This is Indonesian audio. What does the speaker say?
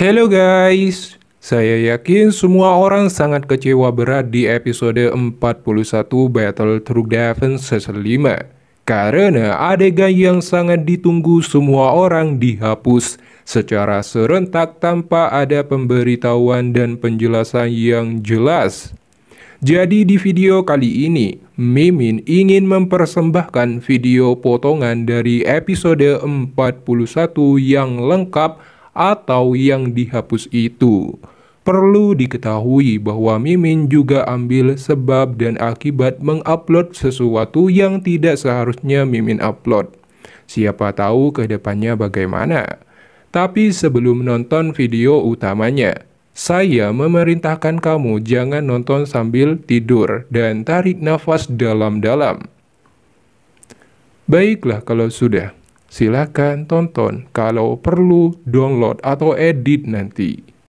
Hello guys, saya yakin semua orang sangat kecewa berat di episode 41 Battle True Defense Season 5 Karena adegan yang sangat ditunggu semua orang dihapus secara serentak tanpa ada pemberitahuan dan penjelasan yang jelas jadi di video kali ini, Mimin ingin mempersembahkan video potongan dari episode 41 yang lengkap atau yang dihapus itu. Perlu diketahui bahwa Mimin juga ambil sebab dan akibat mengupload sesuatu yang tidak seharusnya Mimin upload. Siapa tahu kedepannya bagaimana. Tapi sebelum nonton video utamanya, saya memerintahkan kamu jangan nonton sambil tidur dan tarik nafas dalam-dalam. Baiklah kalau sudah. Silakan tonton, kalau perlu download atau edit nanti.